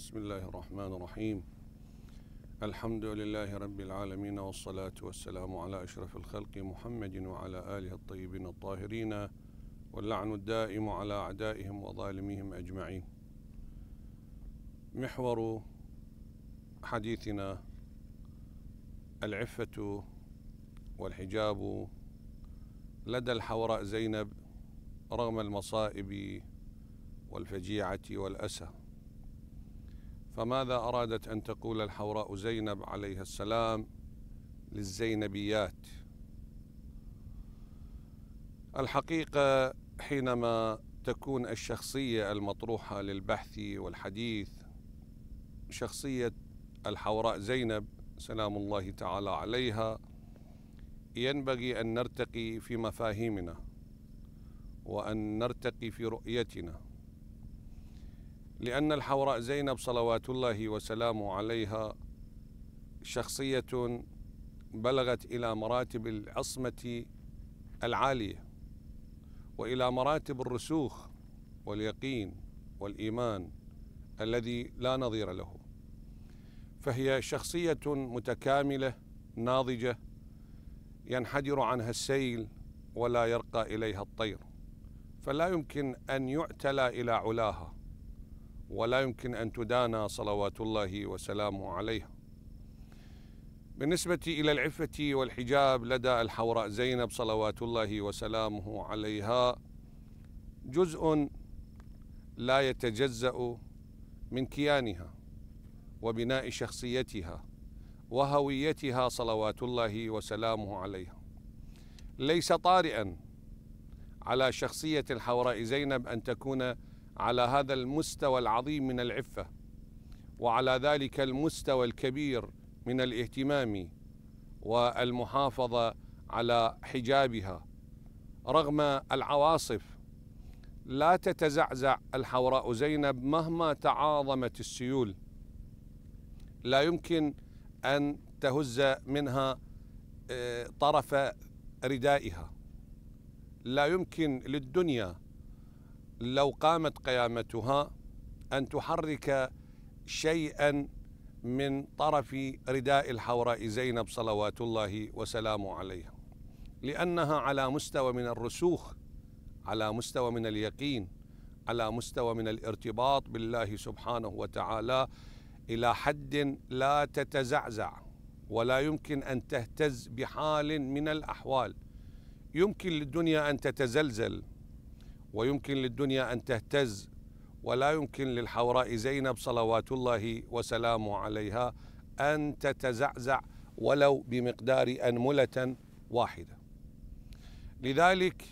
بسم الله الرحمن الرحيم الحمد لله رب العالمين والصلاة والسلام على أشرف الخلق محمد وعلى آله الطيبين الطاهرين واللعن الدائم على أعدائهم وظالميهم أجمعين محور حديثنا العفة والحجاب لدى الحوراء زينب رغم المصائب والفجيعة والأسى فماذا أرادت أن تقول الحوراء زينب عليها السلام للزينبيات الحقيقة حينما تكون الشخصية المطروحة للبحث والحديث شخصية الحوراء زينب سلام الله تعالى عليها ينبغي أن نرتقي في مفاهيمنا وأن نرتقي في رؤيتنا لأن الحوراء زينب صلوات الله وسلامه عليها شخصية بلغت إلى مراتب العصمة العالية وإلى مراتب الرسوخ واليقين والإيمان الذي لا نظير له فهي شخصية متكاملة ناضجة ينحدر عنها السيل ولا يرقى إليها الطير فلا يمكن أن يعتلى إلى علاها ولا يمكن أن تدانى صلوات الله وسلامه عليها بالنسبة إلى العفة والحجاب لدى الحوراء زينب صلوات الله وسلامه عليها جزء لا يتجزأ من كيانها وبناء شخصيتها وهويتها صلوات الله وسلامه عليها ليس طارئا على شخصية الحوراء زينب أن تكون على هذا المستوى العظيم من العفه وعلى ذلك المستوى الكبير من الاهتمام والمحافظه على حجابها رغم العواصف لا تتزعزع الحوراء زينب مهما تعاظمت السيول لا يمكن ان تهز منها آه، طرف ردائها لا يمكن للدنيا لو قامت قيامتها أن تحرك شيئا من طرف رداء الحوراء زينب صلوات الله وسلامه عليها لأنها على مستوى من الرسوخ على مستوى من اليقين على مستوى من الارتباط بالله سبحانه وتعالى إلى حد لا تتزعزع ولا يمكن أن تهتز بحال من الأحوال يمكن للدنيا أن تتزلزل ويمكن للدنيا أن تهتز ولا يمكن للحوراء زينب صلوات الله وسلامه عليها أن تتزعزع ولو بمقدار أنملة واحدة لذلك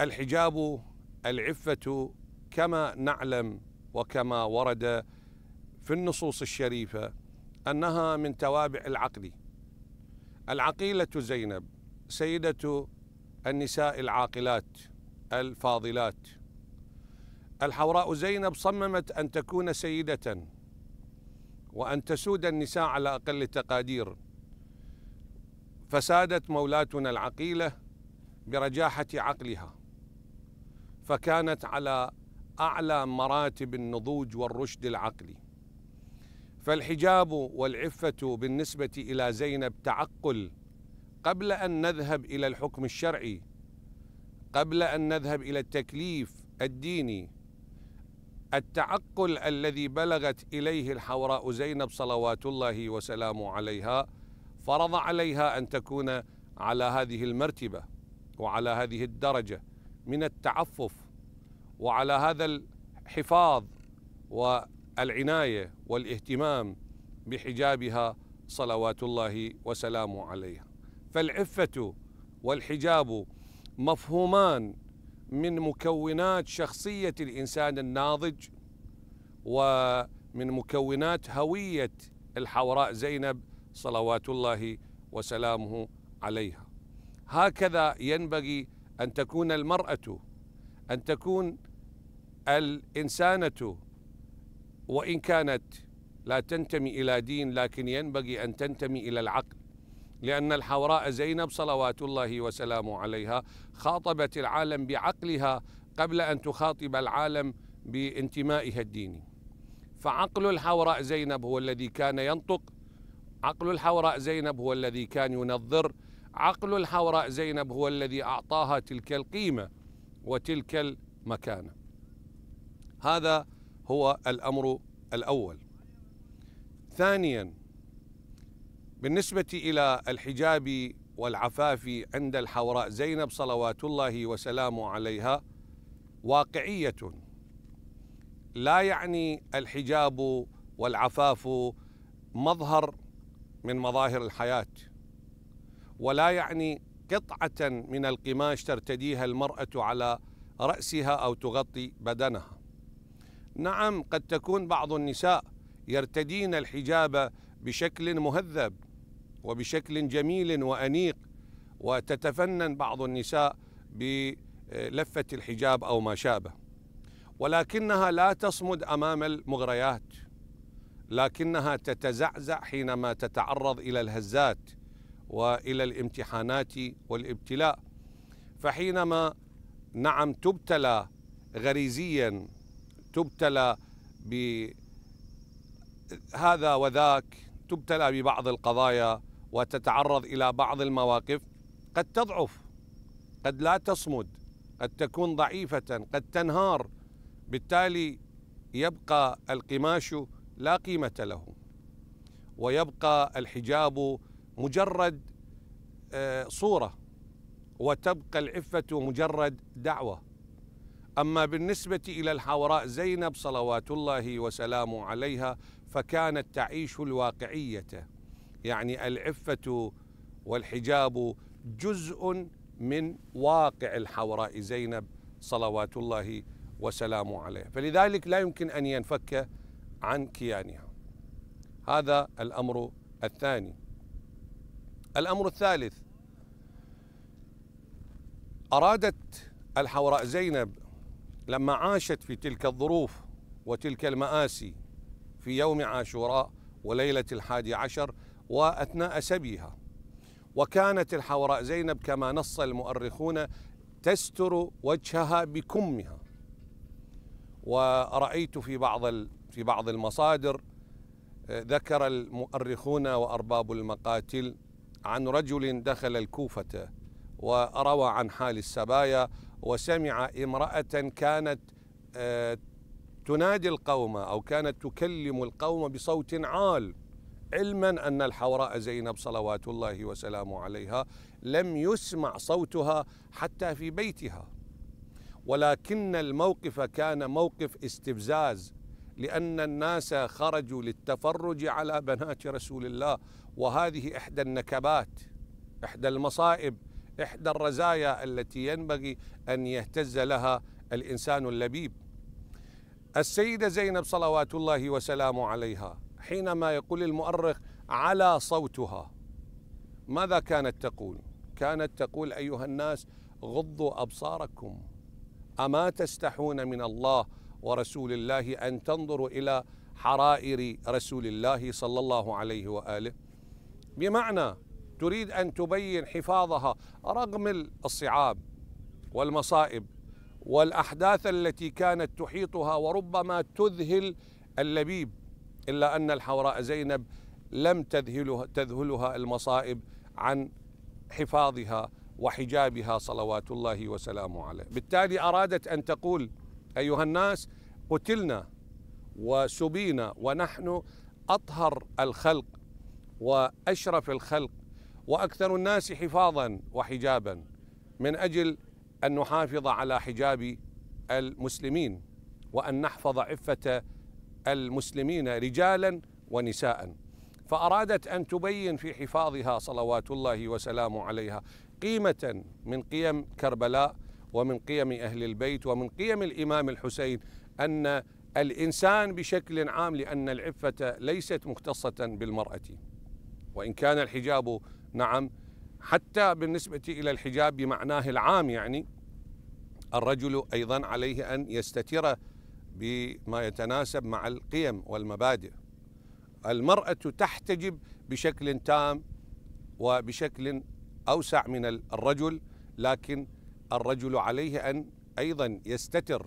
الحجاب العفة كما نعلم وكما ورد في النصوص الشريفة أنها من توابع العقل العقيلة زينب سيدة النساء العاقلات الفاضلات الحوراء زينب صممت أن تكون سيدة وأن تسود النساء على أقل تقادير فسادت مولاتنا العقيلة برجاحة عقلها فكانت على أعلى مراتب النضوج والرشد العقلي فالحجاب والعفة بالنسبة إلى زينب تعقل قبل أن نذهب إلى الحكم الشرعي قبل أن نذهب إلى التكليف الديني التعقل الذي بلغت إليه الحوراء زينب صلوات الله وسلامه عليها فرض عليها أن تكون على هذه المرتبة وعلى هذه الدرجة من التعفف وعلى هذا الحفاظ والعناية والاهتمام بحجابها صلوات الله وسلامه عليها فالعفة والحجاب مفهومان من مكونات شخصية الإنسان الناضج ومن مكونات هوية الحوراء زينب صلوات الله وسلامه عليها هكذا ينبغي أن تكون المرأة أن تكون الإنسانة وإن كانت لا تنتمي إلى دين لكن ينبغي أن تنتمي إلى العقل لأن الحوراء زينب صلوات الله وسلامه عليها خاطبت العالم بعقلها قبل أن تخاطب العالم بانتمائها الديني فعقل الحوراء زينب هو الذي كان ينطق عقل الحوراء زينب هو الذي كان ينظر عقل الحوراء زينب هو الذي أعطاها تلك القيمة وتلك المكانة هذا هو الأمر الأول ثانياً بالنسبة إلى الحجاب والعفاف عند الحوراء زينب صلوات الله وسلامه عليها واقعية لا يعني الحجاب والعفاف مظهر من مظاهر الحياة ولا يعني قطعة من القماش ترتديها المرأة على رأسها أو تغطي بدنها نعم قد تكون بعض النساء يرتدين الحجاب بشكل مهذب وبشكل جميل وأنيق وتتفنن بعض النساء بلفة الحجاب أو ما شابه ولكنها لا تصمد أمام المغريات لكنها تتزعزع حينما تتعرض إلى الهزات والى الامتحانات والابتلاء فحينما نعم تبتلى غريزيا تبتلى بهذا وذاك تبتلى ببعض القضايا وتتعرض إلى بعض المواقف قد تضعف قد لا تصمد قد تكون ضعيفة قد تنهار بالتالي يبقى القماش لا قيمة له ويبقى الحجاب مجرد آه، صورة وتبقى العفة مجرد دعوة أما بالنسبة إلى الحوراء زينب صلوات الله وسلامه عليها فكانت تعيش الواقعية يعني العفة والحجاب جزء من واقع الحوراء زينب صلوات الله وسلامه عليه فلذلك لا يمكن أن ينفك عن كيانها هذا الأمر الثاني الأمر الثالث أرادت الحوراء زينب لما عاشت في تلك الظروف وتلك المآسي في يوم عاشوراء وليلة الحادي عشر وأثناء سبيها وكانت الحوراء زينب كما نص المؤرخون تستر وجهها بكمها ورأيت في بعض في بعض المصادر آه، ذكر المؤرخون وأرباب المقاتل عن رجل دخل الكوفة وروى عن حال السبايا وسمع امرأة كانت آه، تنادي القوم أو كانت تكلم القوم بصوت عال علما أن الحوراء زينب صلوات الله وسلامه عليها لم يسمع صوتها حتى في بيتها ولكن الموقف كان موقف استفزاز لأن الناس خرجوا للتفرج على بنات رسول الله وهذه إحدى النكبات إحدى المصائب إحدى الرزايا التي ينبغي أن يهتز لها الإنسان اللبيب السيدة زينب صلوات الله وسلامه عليها حينما يقول المؤرخ على صوتها ماذا كانت تقول كانت تقول ايها الناس غضوا ابصاركم اما تستحون من الله ورسول الله ان تنظروا الى حرائر رسول الله صلى الله عليه واله بمعنى تريد ان تبين حفاظها رغم الصعاب والمصائب والاحداث التي كانت تحيطها وربما تذهل اللبيب إلا أن الحوراء زينب لم تذهلها, تذهلها المصائب عن حفاظها وحجابها صلوات الله وسلامه عليه بالتالي أرادت أن تقول أيها الناس قتلنا وسبينا ونحن أطهر الخلق وأشرف الخلق وأكثر الناس حفاظا وحجابا من أجل أن نحافظ على حجاب المسلمين وأن نحفظ عفة المسلمين رجالا ونساء فارادت ان تبين في حفاظها صلوات الله وسلامه عليها قيمه من قيم كربلاء ومن قيم اهل البيت ومن قيم الامام الحسين ان الانسان بشكل عام لان العفه ليست مختصه بالمراه وان كان الحجاب نعم حتى بالنسبه الى الحجاب بمعناه العام يعني الرجل ايضا عليه ان يستتر بما يتناسب مع القيم والمبادئ المرأة تحتجب بشكل تام وبشكل أوسع من الرجل لكن الرجل عليه أن أيضا يستتر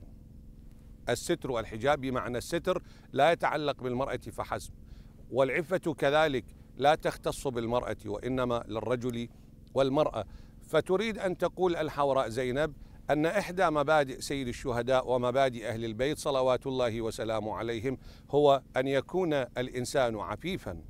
الستر والحجاب بمعنى الستر لا يتعلق بالمرأة فحسب والعفة كذلك لا تختص بالمرأة وإنما للرجل والمرأة فتريد أن تقول الحوراء زينب أن إحدى مبادئ سيد الشهداء ومبادئ أهل البيت صلوات الله وسلامه عليهم هو أن يكون الإنسان عفيفا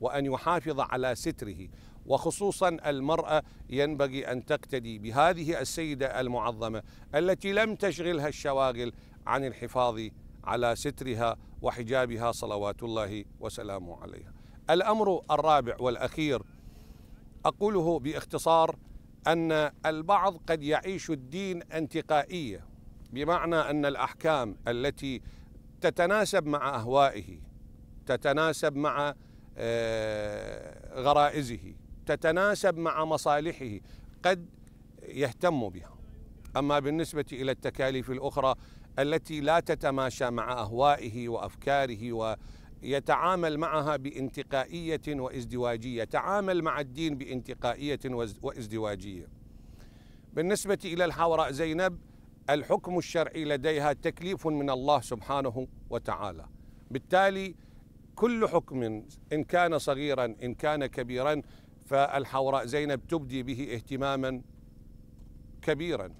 وأن يحافظ على ستره وخصوصا المرأة ينبغي أن تقتدي بهذه السيدة المعظمة التي لم تشغلها الشواغل عن الحفاظ على سترها وحجابها صلوات الله وسلامه عليها الأمر الرابع والأخير أقوله باختصار أن البعض قد يعيش الدين انتقائية بمعنى أن الأحكام التي تتناسب مع أهوائه تتناسب مع آه، غرائزه تتناسب مع مصالحه قد يهتم بها أما بالنسبة إلى التكاليف الأخرى التي لا تتماشى مع أهوائه وأفكاره و يتعامل معها بانتقائية وازدواجية تعامل مع الدين بانتقائية وازدواجية بالنسبة إلى الحوراء زينب الحكم الشرعي لديها تكليف من الله سبحانه وتعالى بالتالي كل حكم إن كان صغيرا إن كان كبيرا فالحوراء زينب تبدي به اهتماما كبيرا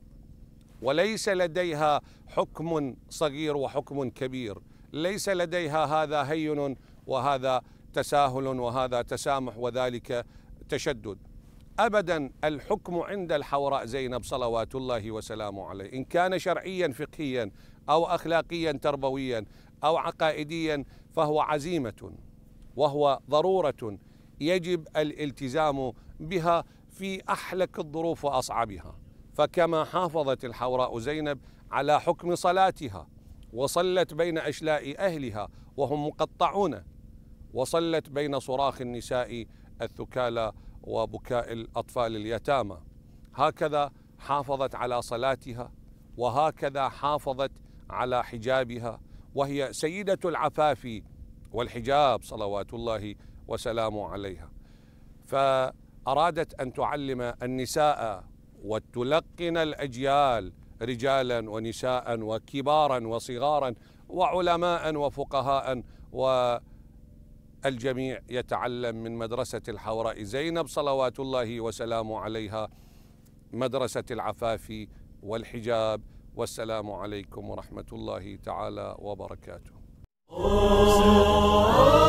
وليس لديها حكم صغير وحكم كبير ليس لديها هذا هين وهذا تساهل وهذا تسامح وذلك تشدد ابدا الحكم عند الحوراء زينب صلوات الله وسلامه عليه ان كان شرعيا فقهيا او اخلاقيا تربويا او عقائديا فهو عزيمه وهو ضروره يجب الالتزام بها في احلك الظروف واصعبها فكما حافظت الحوراء زينب على حكم صلاتها وصلت بين أشلاء أهلها وهم مقطعون وصلت بين صراخ النساء الثكالى وبكاء الأطفال اليتامى هكذا حافظت على صلاتها وهكذا حافظت على حجابها وهي سيدة العفاف والحجاب صلوات الله وسلامه عليها فأرادت أن تعلم النساء وتلقن الأجيال رجالا ونساء وكبارا وصغارا وعلماء وفقهاء والجميع يتعلم من مدرسة الحوراء زينب صلوات الله وسلامه عليها مدرسة العفاف والحجاب والسلام عليكم ورحمة الله تعالى وبركاته